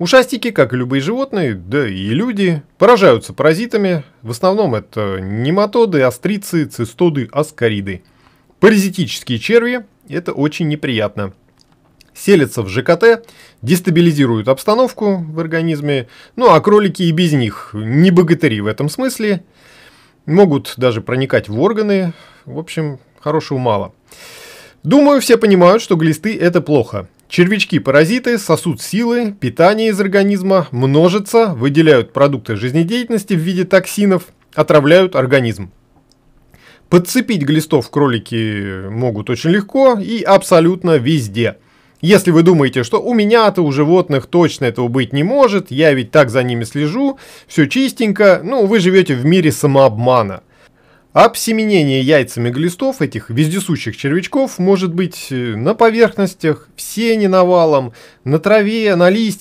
Ушастики, как и любые животные, да и люди, поражаются паразитами. В основном это нематоды, острицы, цистоды, аскариды. Паразитические черви – это очень неприятно. Селятся в ЖКТ, дестабилизируют обстановку в организме, ну а кролики и без них не богатыри в этом смысле. Могут даже проникать в органы, в общем, хорошего мало. Думаю, все понимают, что глисты – это плохо. Червячки-паразиты сосут силы, питание из организма, множатся, выделяют продукты жизнедеятельности в виде токсинов, отравляют организм. Подцепить глистов кролики могут очень легко и абсолютно везде. Если вы думаете, что у меня-то у животных точно этого быть не может, я ведь так за ними слежу, все чистенько, ну вы живете в мире самообмана – Обсеменение яйцами глистов, этих вездесущих червячков, может быть э, на поверхностях, в сене навалом, на траве, на листьях